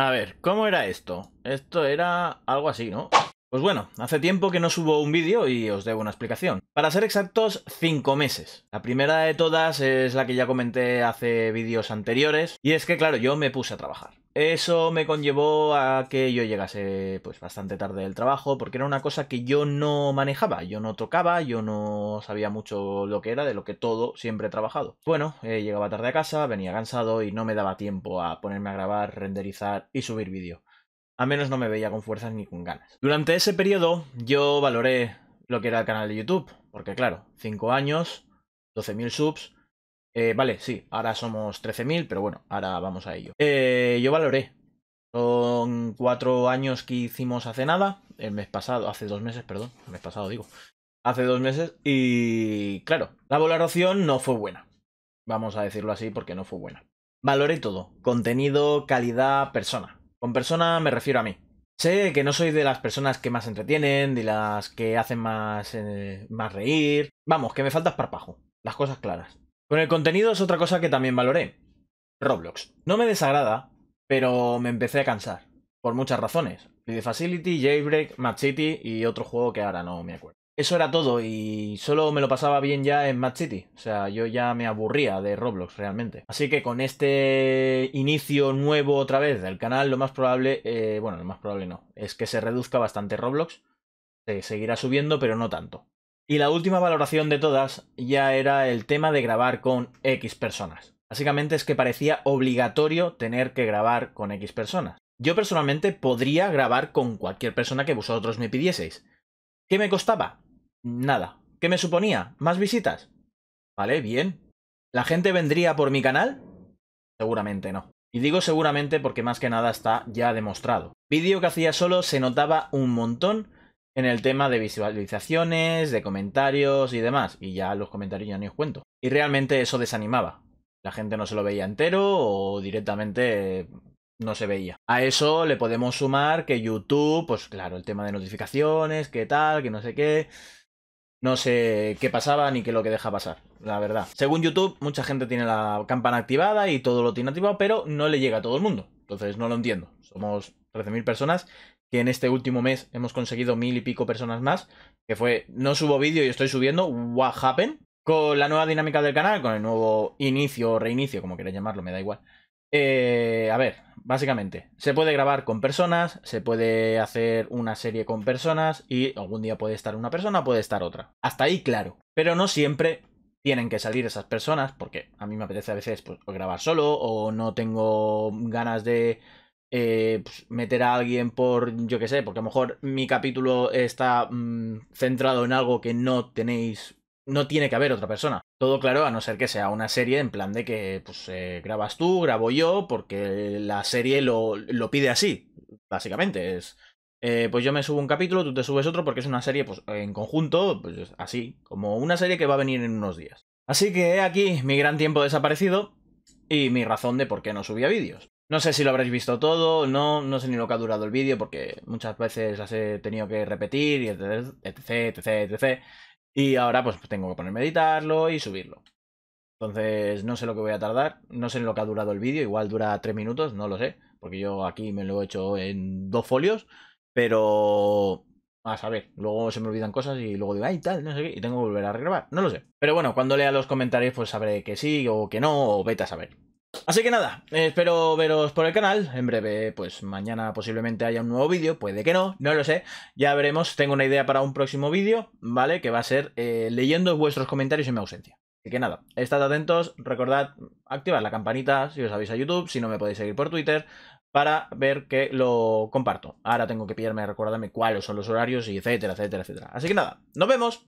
A ver, ¿cómo era esto? Esto era algo así, ¿no? Pues bueno, hace tiempo que no subo un vídeo y os debo una explicación. Para ser exactos, 5 meses. La primera de todas es la que ya comenté hace vídeos anteriores, y es que claro, yo me puse a trabajar. Eso me conllevó a que yo llegase pues bastante tarde del trabajo, porque era una cosa que yo no manejaba, yo no tocaba, yo no sabía mucho lo que era, de lo que todo siempre he trabajado. Bueno, eh, llegaba tarde a casa, venía cansado y no me daba tiempo a ponerme a grabar, renderizar y subir vídeo. A menos no me veía con fuerzas ni con ganas. Durante ese periodo yo valoré lo que era el canal de YouTube, porque claro, 5 años, 12.000 subs, eh, vale, sí, ahora somos 13.000, pero bueno, ahora vamos a ello. Eh, yo valoré. Son cuatro años que hicimos hace nada, el mes pasado, hace dos meses, perdón, el mes pasado digo, hace dos meses, y claro, la valoración no fue buena. Vamos a decirlo así porque no fue buena. Valoré todo, contenido, calidad, persona. Con persona me refiero a mí, Sé que no soy de las personas que más entretienen, de las que hacen más, eh, más reír. Vamos, que me falta esparpajo. Las cosas claras. Con el contenido es otra cosa que también valoré. Roblox. No me desagrada, pero me empecé a cansar. Por muchas razones. de Facility, Jailbreak, Mad City y otro juego que ahora no me acuerdo. Eso era todo y solo me lo pasaba bien ya en Mad City. O sea, yo ya me aburría de Roblox realmente. Así que con este inicio nuevo otra vez del canal, lo más probable, eh, bueno, lo más probable no, es que se reduzca bastante Roblox. Se seguirá subiendo, pero no tanto. Y la última valoración de todas ya era el tema de grabar con X personas. Básicamente es que parecía obligatorio tener que grabar con X personas. Yo personalmente podría grabar con cualquier persona que vosotros me pidieseis. ¿Qué me costaba? Nada. ¿Qué me suponía? ¿Más visitas? Vale, bien. ¿La gente vendría por mi canal? Seguramente no. Y digo seguramente porque más que nada está ya demostrado. Vídeo que hacía solo se notaba un montón en el tema de visualizaciones, de comentarios y demás. Y ya los comentarios ya ni os cuento. Y realmente eso desanimaba. La gente no se lo veía entero o directamente no se veía. A eso le podemos sumar que YouTube, pues claro, el tema de notificaciones, qué tal, que no sé qué. No sé qué pasaba ni qué lo que deja pasar, la verdad. Según YouTube, mucha gente tiene la campana activada y todo lo tiene activado, pero no le llega a todo el mundo. Entonces no lo entiendo. Somos 13.000 personas que en este último mes hemos conseguido mil y pico personas más, que fue no subo vídeo y estoy subiendo, what happened, con la nueva dinámica del canal, con el nuevo inicio o reinicio, como queréis llamarlo, me da igual. Eh, a ver, básicamente, se puede grabar con personas, se puede hacer una serie con personas y algún día puede estar una persona, puede estar otra. Hasta ahí, claro. Pero no siempre tienen que salir esas personas porque a mí me apetece a veces pues, grabar solo o no tengo ganas de eh, pues, meter a alguien por, yo que sé, porque a lo mejor mi capítulo está mm, centrado en algo que no tenéis, no tiene que haber otra persona. Todo claro, a no ser que sea una serie en plan de que pues, eh, grabas tú, grabo yo, porque la serie lo, pide así, básicamente. Es, eh, pues yo me subo un capítulo, tú te subes otro, porque es una serie pues, en conjunto, pues así, como una serie que va a venir en unos días. Así que aquí mi gran tiempo desaparecido y mi razón de por qué no subía vídeos. No sé si lo habréis visto todo, no, no sé ni lo que ha durado el vídeo, porque muchas veces las he tenido que repetir, y etc, etc, etc. Y ahora pues tengo que ponerme a editarlo y subirlo. Entonces no sé lo que voy a tardar, no sé ni lo que ha durado el vídeo, igual dura tres minutos, no lo sé, porque yo aquí me lo he hecho en dos folios, pero a saber, luego se me olvidan cosas y luego digo, ay, tal, no sé qué, y tengo que volver a regrabar, no lo sé. Pero bueno, cuando lea los comentarios pues sabré que sí o que no, o vete a saber. Así que nada, espero veros por el canal, en breve pues mañana posiblemente haya un nuevo vídeo, puede que no, no lo sé, ya veremos, tengo una idea para un próximo vídeo, ¿vale? Que va a ser eh, leyendo vuestros comentarios en mi ausencia. Así que nada, estad atentos, recordad activar la campanita si os habéis a YouTube, si no me podéis seguir por Twitter, para ver que lo comparto. Ahora tengo que pillarme, recordarme cuáles son los horarios y etcétera, etcétera, etcétera. Así que nada, nos vemos.